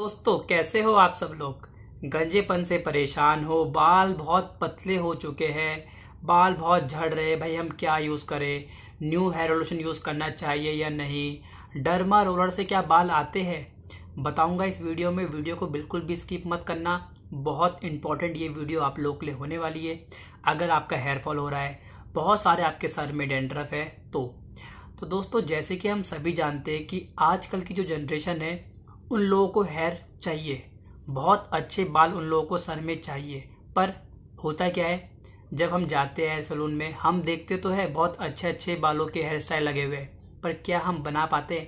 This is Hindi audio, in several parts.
दोस्तों कैसे हो आप सब लोग गंजेपन से परेशान हो बाल बहुत पतले हो चुके हैं बाल बहुत झड़ रहे भाई हम क्या यूज़ करें न्यू हेयर रेवोल्यूशन यूज़ करना चाहिए या नहीं डरमा रोलर से क्या बाल आते हैं बताऊंगा इस वीडियो में वीडियो को बिल्कुल भी स्किप मत करना बहुत इंपॉर्टेंट ये वीडियो आप लोग के लिए होने वाली है अगर आपका हेयर फॉल हो रहा है बहुत सारे आपके सर में डेंड्रफ है तो तो दोस्तों जैसे कि हम सभी जानते हैं कि आजकल की जो जनरेशन है उन लोगों को हेयर चाहिए बहुत अच्छे बाल उन लोगों को सर में चाहिए पर होता क्या है जब हम जाते हैं सलून में हम देखते तो है बहुत अच्छे अच्छे बालों के हेयर स्टाइल लगे हुए हैं पर क्या हम बना पाते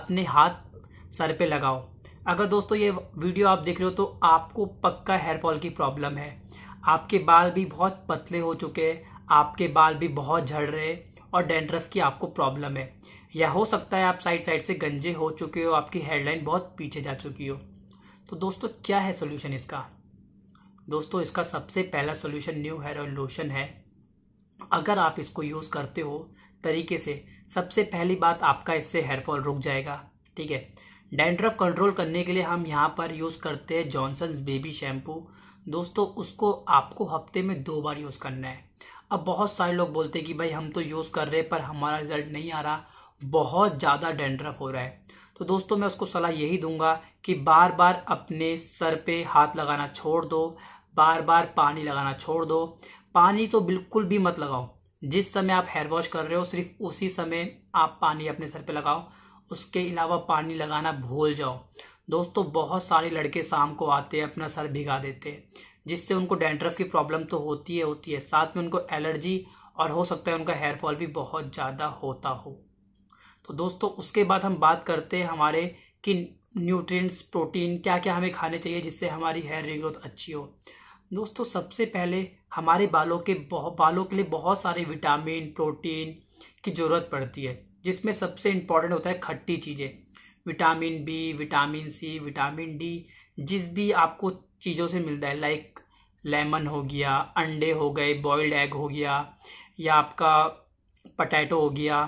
अपने हाथ सर पे लगाओ अगर दोस्तों ये वीडियो आप देख रहे हो तो आपको पक्का हेयर फॉल की प्रॉब्लम है आपके बाल भी बहुत पतले हो चुके हैं आपके बाल भी बहुत झड़ रहे हैं और डेंड्रफ की आपको प्रॉब्लम है या हो सकता है आप साइड साइड से गंजे हो चुके हो आपकी हेडलाइन बहुत पीछे जा चुकी हो तो दोस्तों क्या है सोल्यूशन इसका दोस्तों इसका सबसे पहला solution new hair oil lotion है अगर आप इसको यूज़ करते हो तरीके से सबसे पहली बात आपका इससे हेयरफॉल रुक जाएगा ठीक है डेंड्रफ कंट्रोल करने के लिए हम यहाँ पर यूज़ करते हैं जॉनसन बेबी शैम्पू दोस्तों उसको आपको हफ्ते में दो बार यूज़ करना है अब बहुत सारे लोग बोलते हैं कि भाई हम तो यूज़ कर रहे हैं पर हमारा रिजल्ट नहीं आ रहा बहुत ज़्यादा डेंड्रफ हो रहा है तो दोस्तों मैं उसको सलाह यही दूंगा कि बार बार अपने सर पे हाथ लगाना छोड़ दो बार बार पानी लगाना छोड़ दो पानी तो बिल्कुल भी मत लगाओ जिस समय आप हेयर वॉश कर रहे हो सिर्फ उसी समय आप पानी अपने सर पे लगाओ उसके अलावा पानी लगाना भूल जाओ दोस्तों बहुत सारे लड़के शाम को आते हैं अपना सर भिगा देते हैं जिससे उनको डेंड्रफ की प्रॉब्लम तो होती है होती है साथ में उनको एलर्जी और हो सकता है उनका हेयर फॉल भी बहुत ज़्यादा होता हो तो दोस्तों उसके बाद हम बात करते हैं हमारे कि न्यूट्रिएंट्स प्रोटीन क्या क्या हमें खाने चाहिए जिससे हमारी हेयर रिग्रोथ अच्छी हो दोस्तों सबसे पहले हमारे बालों के बहुत बालों के लिए बहुत सारे विटामिन प्रोटीन की ज़रूरत पड़ती है जिसमें सबसे इम्पॉर्टेंट होता है खट्टी चीज़ें vitamin B vitamin C vitamin D जिस भी आपको चीज़ों से मिलता है लाइक लेमन हो गया अंडे हो गए बॉयल्ड एग हो गया या आपका पटैटो हो गया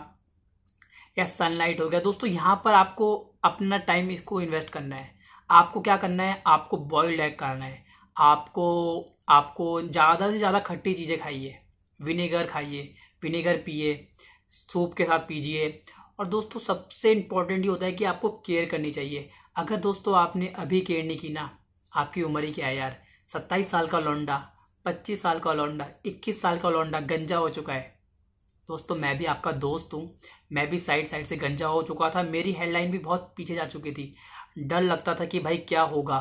या सनलाइट हो गया दोस्तों यहाँ पर आपको अपना टाइम इसको इन्वेस्ट करना है आपको क्या करना है आपको बॉइल्ड एग करना है आपको आपको ज़्यादा से ज़्यादा खट्टी चीज़ें खाइए विनेगर खाइए विनेगर पिए सूप के साथ पीजिए और दोस्तों सबसे इम्पोर्टेंट ये होता है कि आपको केयर करनी चाहिए अगर दोस्तों आपने अभी केयर नहीं की ना आपकी उम्र ही क्या है यार सत्ताईस साल का लौंडा पच्चीस साल का लौंडा इक्कीस साल का लौंडा गंजा हो चुका है दोस्तों मैं भी आपका दोस्त हूँ मैं भी साइड साइड से गंजा हो चुका था मेरी हेडलाइन भी बहुत पीछे जा चुकी थी डर लगता था कि भाई क्या होगा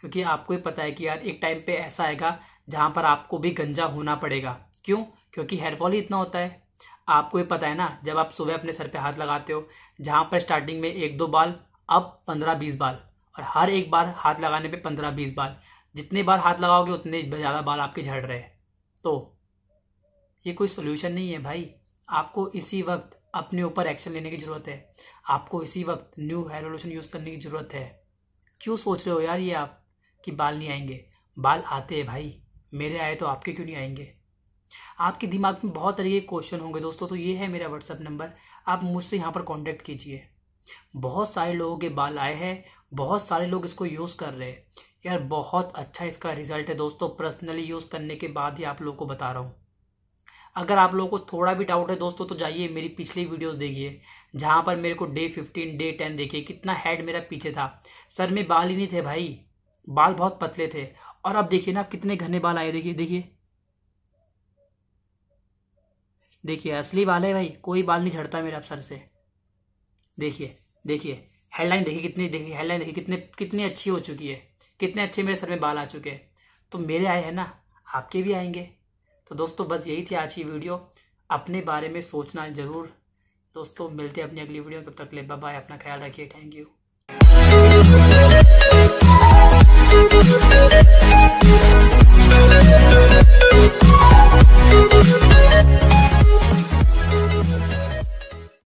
क्योंकि आपको ही पता है कि यार एक टाइम पे ऐसा आएगा जहाँ पर आपको भी गंजा होना पड़ेगा क्यों क्योंकि हेयरफॉल ही इतना होता है आपको ही पता है ना जब आप सुबह अपने सर पे हाथ लगाते हो जहाँ पर स्टार्टिंग में एक दो बाल अब पंद्रह बीस बाल और हर एक बार हाथ लगाने पे पंद्रह बीस बाल जितने बार हाथ लगाओगे उतने ज़्यादा बाल आपके झड़ रहे हैं तो ये कोई सोल्यूशन नहीं है भाई आपको इसी वक्त अपने ऊपर एक्शन लेने की ज़रूरत है आपको इसी वक्त न्यू हेयर रेवोल्यूशन यूज़ करने की ज़रूरत है क्यों सोच रहे हो यार ये आप कि बाल नहीं आएंगे बाल आते हैं भाई मेरे आए तो आपके क्यों नहीं आएंगे आपके दिमाग में बहुत तरीके के क्वेश्चन होंगे दोस्तों तो ये है मेरा व्हाट्सअप नंबर आप मुझसे यहाँ पर कॉन्टेक्ट कीजिए बहुत सारे लोगों के बाल आए हैं बहुत सारे लोग इसको यूज़ कर रहे हैं यार बहुत अच्छा इसका रिजल्ट है दोस्तों पर्सनली यूज़ करने के बाद ही आप लोगों को बता रहा हूँ अगर आप लोगों को थोड़ा भी डाउट है दोस्तों तो जाइए मेरी पिछली वीडियोस देखिए जहाँ पर मेरे को डे फिफ्टीन डे टेन देखिए कितना हेड मेरा पीछे था सर में बाल ही नहीं थे भाई बाल बहुत पतले थे और अब देखिए ना कितने घने बाल आए देखिए देखिए देखिए असली बाल है भाई कोई बाल नहीं झड़ता मेरा सर से देखिए देखिए हेडलाइन देखिए कितनी देखिए हेडलाइन देखिए कितने कितनी अच्छी हो चुकी है कितने अच्छे मेरे सर में बाल आ चुके हैं तो मेरे आए हैं ना आपके भी आएंगे तो दोस्तों बस यही थी आज की वीडियो अपने बारे में सोचना जरूर दोस्तों मिलते हैं अपनी अगली वीडियो तब तक ले बाय अपना ख्याल रखिए थैंक यू